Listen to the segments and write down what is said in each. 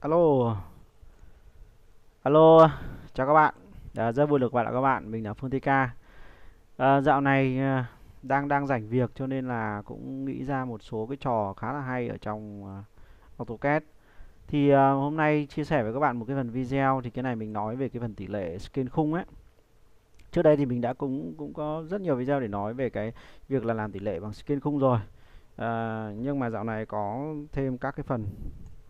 alo alo chào các bạn à, rất vui được gặp lại các bạn mình là phương tk à, ờ, dạo này ờ, đang đang rảnh việc cho nên là cũng nghĩ ra một số cái trò khá là hay ở trong à, AutoCAD thì à, hôm nay chia sẻ với các bạn một cái phần video thì cái này mình nói về cái phần tỷ lệ skin khung ấy trước đây thì mình đã cũng cũng có rất nhiều video để nói về cái việc là làm tỷ lệ bằng skin khung rồi à, nhưng mà dạo này có thêm các cái phần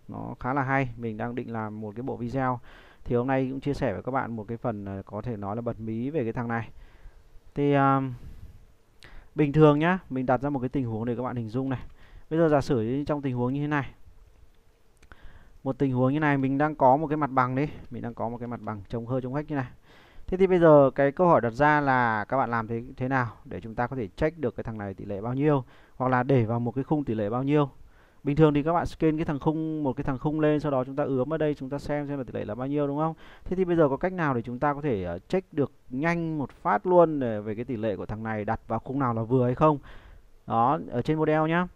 nó khá là hay mình đang định làm một cái bộ video thì hôm nay cũng chia sẻ với các bạn một cái phần ờ, có thể nói là bật mí về cái thằng này thì um, bình thường nhá mình đặt ra một cái tình huống để các bạn hình dung này bây giờ giả sử trong tình huống như thế này một tình huống như này mình đang có một cái mặt bằng đấy mình đang có một cái mặt bằng chống hơi chống hách như này thế thì bây giờ cái câu hỏi đặt ra là các bạn làm thế thế nào để chúng ta có thể check được cái thằng này tỷ lệ bao nhiêu hoặc là để vào một cái khung tỷ lệ bao nhiêu bình thường thì các bạn scan cái thằng khung một cái thằng khung lên sau đó chúng ta ướm ở đây chúng ta xem xem là tỷ lệ là bao nhiêu đúng không thế thì bây giờ có cách nào để chúng ta có thể ờ, check được nhanh một phát luôn về cái tỷ lệ của thằng này đặt vào khung nào là vừa hay không đó ở trên model nhá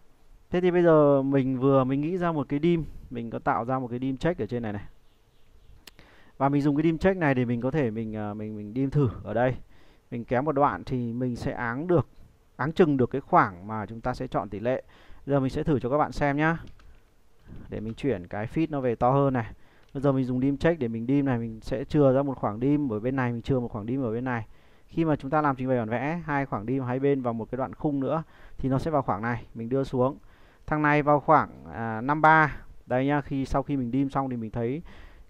thế thì bây giờ mình vừa mình nghĩ ra một cái dim mình có tạo ra một cái dim check ở trên này này và mình dùng cái dim check này để mình có thể mình ờ, mình mình dim thử ở đây mình kéo một đoạn thì mình sẽ áng được áng chừng được cái khoảng mà chúng ta sẽ chọn tỷ lệ giờ mình sẽ thử cho các bạn xem nhá để mình chuyển cái feed nó về to hơn này bây giờ mình dùng dim check để mình dim này mình sẽ chừa ra một khoảng dim ở bên này mình chừa một khoảng dim ở bên này khi mà chúng ta làm trình bày bản vẽ hai khoảng dim hai bên vào một cái đoạn khung nữa thì nó sẽ vào khoảng này mình đưa xuống thằng này vào khoảng à, 53 đây nha khi sau khi mình dim xong thì mình thấy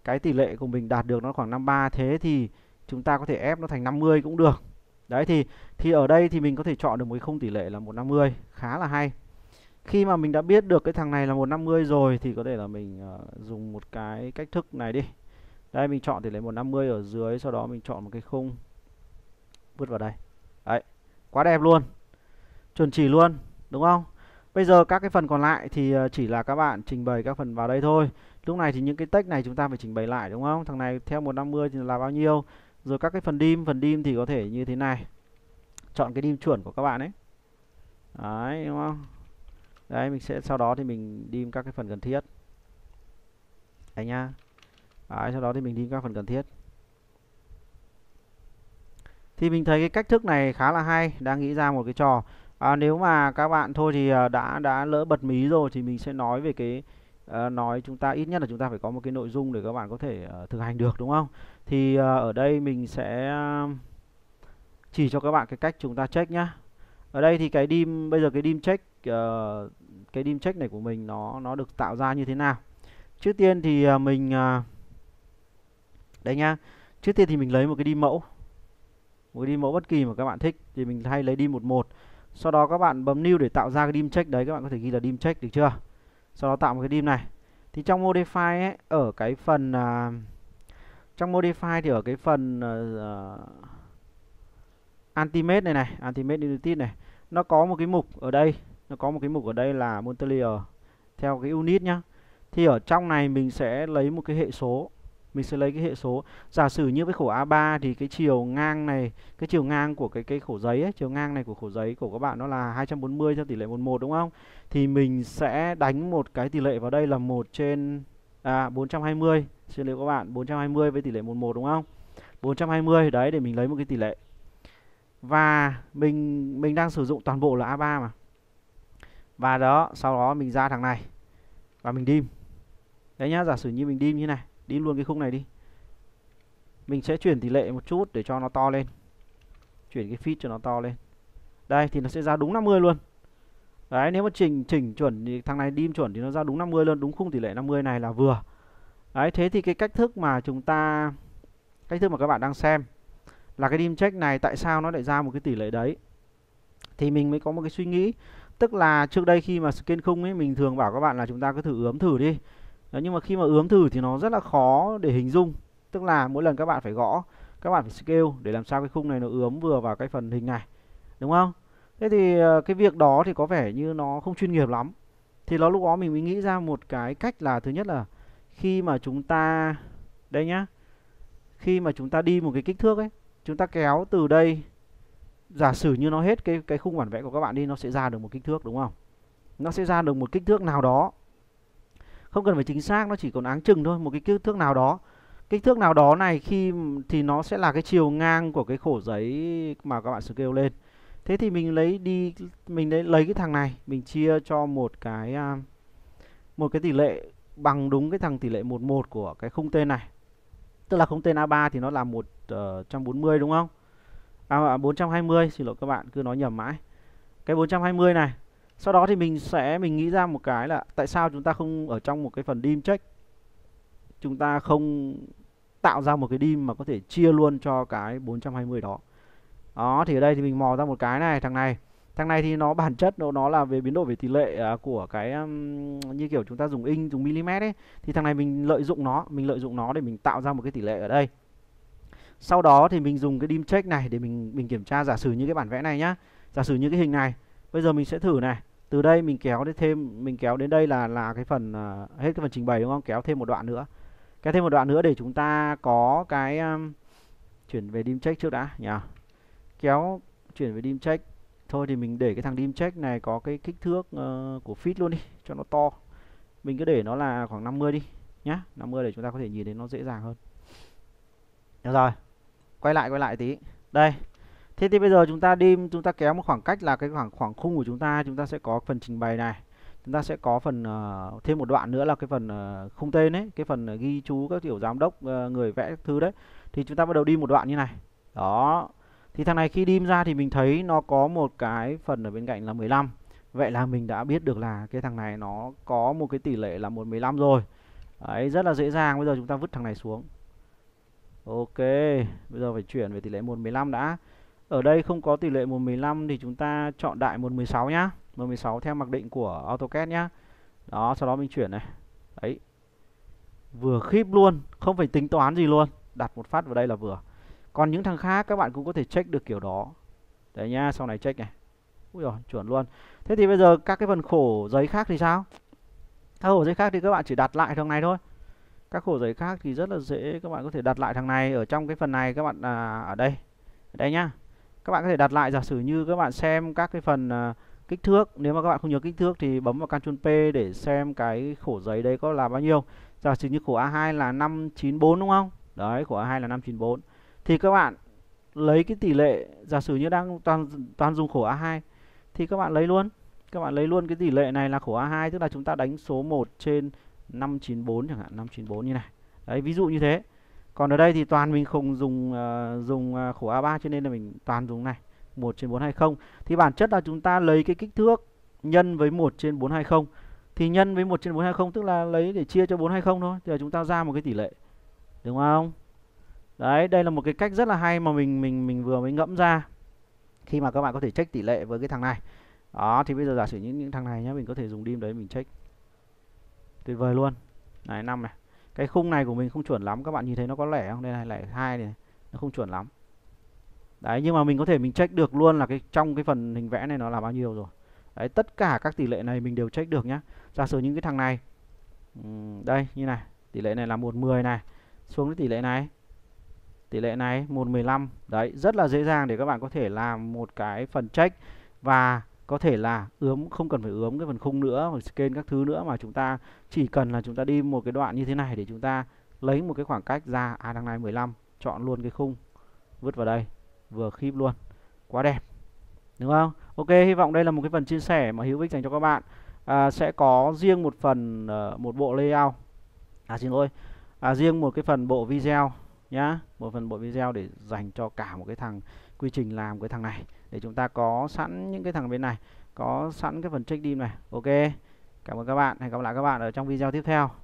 cái tỷ lệ của mình đạt được nó khoảng 53 thế thì chúng ta có thể ép nó thành 50 cũng được đấy thì thì ở đây thì mình có thể chọn được một khung tỷ lệ là 150 khá là hay khi mà mình đã biết được cái thằng này là 150 rồi thì có thể là mình uh, dùng một cái cách thức này đi đây mình chọn tỷ lệ 150 ở dưới sau đó mình chọn một cái khung vứt vào đây đấy quá đẹp luôn chuẩn chỉ luôn đúng không bây giờ các cái phần còn lại thì ờ, chỉ là các bạn trình bày các phần vào đây thôi lúc này thì những cái text này chúng ta phải trình bày lại đúng không thằng này theo 150 thì là bao nhiêu rồi các cái phần dim phần dim thì có thể như thế này chọn cái dim chuẩn của các bạn ấy đấy đúng không đấy mình sẽ sau đó thì mình đi các cái phần cần thiết anh nhá đấy, sau đó thì mình đi các phần cần thiết thì mình thấy cái cách thức này khá là hay đang nghĩ ra một cái trò à, nếu mà các bạn thôi thì à, đã đã lỡ bật mí rồi thì mình sẽ nói về cái À, nói chúng ta ít nhất là chúng ta phải có một cái nội dung để các bạn có thể uh, thực hành được đúng không thì uh, ở đây mình sẽ chỉ cho các bạn cái cách chúng ta check nhá ở đây thì cái dim bây giờ cái dim check uh, cái dim check này của mình nó nó được tạo ra như thế nào trước tiên thì à, mình à, đấy nha, trước tiên thì mình lấy một cái dim mẫu một dim mẫu bất kỳ mà các bạn thích thì mình hay lấy dim một một, sau đó các bạn bấm new để tạo ra cái dim check đấy các bạn có thể ghi là dim check được chưa sau đó tạo một cái dim này thì trong modify ấy, ở cái phần à, trong modify thì ở cái phần uh, uh, ultimate này này ultimate identity này nó có một cái mục ở đây nó có một cái mục ở đây là multilayer theo cái unit nhá thì ở trong này mình sẽ lấy một cái hệ số mình sẽ lấy cái hệ số giả sử như với khổ A3 thì cái chiều ngang này cái chiều ngang của cái cái khổ giấy ấy, chiều ngang này của khổ giấy của các bạn nó là 240 theo tỷ lệ 11 đúng không thì mình sẽ đánh một cái tỷ lệ vào đây là 1 trên à 420 xin lỗi các bạn 420 với tỷ lệ 11 đúng không 420 đấy để mình lấy một cái tỷ lệ và mình mình đang sử dụng toàn bộ là A3 mà và đó sau đó mình ra thằng này và mình dim đấy nhá giả sử như mình dim như này dim luôn cái khung này đi mình sẽ chuyển tỷ lệ một chút để cho nó to lên chuyển cái fit cho nó to lên đây thì nó sẽ ra đúng 50 luôn đấy nếu mà chỉnh chỉnh chuẩn thì thằng này dim chuẩn thì nó ra đúng 50 luôn đúng khung tỷ lệ 50 này là vừa đấy thế thì cái cách thức mà chúng ta cách thức mà các bạn đang xem là cái dim check này tại sao nó lại ra một cái tỷ lệ đấy thì mình mới có một cái suy nghĩ tức là trước đây khi mà scan khung ấy mình thường bảo các bạn là chúng ta cứ thử ướm thử đi Đó, ờ, nhưng mà khi mà ướm thử thì nó rất là khó để hình dung tức là mỗi lần các bạn phải gõ các bạn phải scale để làm sao cái khung này nó ướm vừa vào cái phần hình này đúng không thế thì ờ, cái việc đó thì có vẻ như nó không chuyên nghiệp lắm thì nó lúc đó mình mới nghĩ ra một cái cách là thứ nhất là khi mà chúng ta đây nhá khi mà chúng ta đi một cái kích thước ấy chúng ta kéo từ đây giả sử như nó hết cái cái khung bản vẽ của các bạn đi nó sẽ ra được một kích thước đúng không nó sẽ ra được một kích thước nào đó không cần phải chính xác nó chỉ còn áng chừng thôi một cái kích thước nào đó kích thước nào đó này khi thì nó sẽ là cái chiều ngang của cái khổ giấy mà các bạn scale lên thế thì mình lấy đi mình lấy, lấy cái thằng này mình chia cho một cái à, một cái tỷ lệ bằng đúng cái thằng tỷ lệ 11 của cái khung tên này tức là khung tên A3 thì nó là 140 ờ, đúng không à, 420 xin lỗi các bạn cứ nói nhầm mãi cái 420 này sau đó thì mình sẽ mình nghĩ ra một cái là tại sao chúng ta không ở trong một cái phần dim check chúng ta không tạo ra một cái dim mà có thể chia luôn cho cái 420 đó đó thì ở đây thì mình mò ra một cái này thằng này thằng này thì nó bản chất nó nó là về biến đổi về tỷ lệ à, của cái um, như kiểu chúng ta dùng inch dùng mm ấy thì thằng này mình lợi dụng nó mình lợi dụng nó để mình tạo ra một cái tỷ lệ ở đây sau đó thì mình dùng cái dim check này để mình mình kiểm tra giả sử như cái bản vẽ này nhá giả sử như cái hình này bây giờ mình sẽ thử này từ đây mình kéo đến thêm mình kéo đến đây là là cái phần uh, hết cái phần trình bày đúng không kéo thêm một đoạn nữa kéo thêm một đoạn nữa để chúng ta có cái um, chuyển về dim check trước đã nhá, kéo chuyển về dim check thôi thì mình để cái thằng dim check này có cái kích thước uh, của fit luôn đi cho nó to mình cứ để nó là khoảng 50 đi nhá 50 để chúng ta có thể nhìn đến nó dễ dàng hơn được rồi quay lại quay lại tí đây thế thì bây giờ chúng ta đi chúng ta kéo một khoảng cách là cái khoảng khoảng khung của chúng ta chúng ta sẽ có phần trình bày này chúng ta sẽ có phần uh, thêm một đoạn nữa là cái phần uh, khung tên đấy cái phần uh, ghi chú các tiểu giám đốc uh, người vẽ các thứ đấy thì chúng ta bắt đầu đi một đoạn như này đó thì thằng này khi đi ra thì mình thấy nó có một cái phần ở bên cạnh là 15 vậy là mình đã biết được là cái thằng này nó có một cái tỷ lệ là một 15 rồi đấy rất là dễ dàng bây giờ chúng ta vứt thằng này xuống Ok, bây giờ phải chuyển về tỷ lệ 115 đã. Ở đây không có tỷ lệ 115 thì chúng ta chọn đại 116 nhá. 116 theo mặc định của AutoCAD nhá. Đó, sau đó mình chuyển này. Đấy. Vừa khíp luôn, không phải tính toán gì luôn, đặt một phát vào đây là vừa. Còn những thằng khác các bạn cũng có thể check được kiểu đó. Đấy nhá, sau này check này. Ui giời, chuẩn luôn. Thế thì bây giờ các cái phần khổ giấy khác thì sao? Các khổ giấy khác thì các bạn chỉ đặt lại thằng này thôi các khổ giấy khác thì rất là dễ các bạn có thể đặt lại thằng này ở trong cái phần này các bạn à, ở đây ở đây nhá các bạn có thể đặt lại giả sử như các bạn xem các cái phần à, kích thước nếu mà các bạn không nhớ kích thước thì bấm vào Ctrl P để xem cái khổ giấy đấy có là bao nhiêu giả sử như khổ A2 là 594 đúng không đấy khổ A2 là 594 thì các bạn lấy cái tỷ lệ giả sử như đang toàn toàn dùng khổ A2 thì các bạn lấy luôn các bạn lấy luôn cái tỷ lệ này là khổ A2 tức là chúng ta đánh số 1 trên 594 chẳng hạn 594 như này đấy ví dụ như thế còn ở đây thì toàn mình không dùng uh, dùng ờ, khổ A3 cho nên là mình toàn dùng này 1 trên 420 thì bản chất là chúng ta lấy cái kích thước nhân với 1 trên 420 thì nhân với 1 trên 420 tức là lấy để chia cho 420 thôi giờ chúng ta ra một cái tỷ lệ đúng không đấy đây là một cái cách rất là hay mà mình mình mình vừa mới ngẫm ra khi mà các bạn có thể check tỷ lệ với cái thằng này đó thì bây giờ giả sử những những thằng này nhé mình có thể dùng dim đấy mình check tuyệt vời luôn này năm này cái khung này của mình không chuẩn lắm các bạn nhìn thấy nó có lẻ không đây này lẻ hai này nó không chuẩn lắm đấy nhưng mà mình có thể mình check được luôn là cái trong cái phần hình vẽ này nó là bao nhiêu rồi đấy tất cả các tỷ lệ này mình đều check được nhá giả sử những cái thằng này đây như này tỷ lệ này là một mười này xuống cái tỷ lệ này tỷ lệ này một mười lăm đấy rất là dễ dàng để các bạn có thể làm một cái phần check và có thể là ướm không cần phải ướm cái phần khung nữa hoặc scan các thứ nữa mà chúng ta chỉ cần là chúng ta đi một cái đoạn như thế này để chúng ta lấy một cái khoảng cách ra a à đằng này 15 chọn luôn cái khung vứt vào đây vừa khíp luôn quá đẹp đúng không ok hy vọng đây là một cái phần chia sẻ mà hữu ích dành cho các bạn à, sẽ có riêng một phần ờ, một bộ layout à xin lỗi à, riêng một cái phần bộ video nhá một phần bộ video để dành cho cả một cái thằng quy trình làm cái thằng này để chúng ta có sẵn những cái thằng bên này có sẵn cái phần check dim này ok cảm ơn các bạn hẹn gặp lại các bạn ở trong video tiếp theo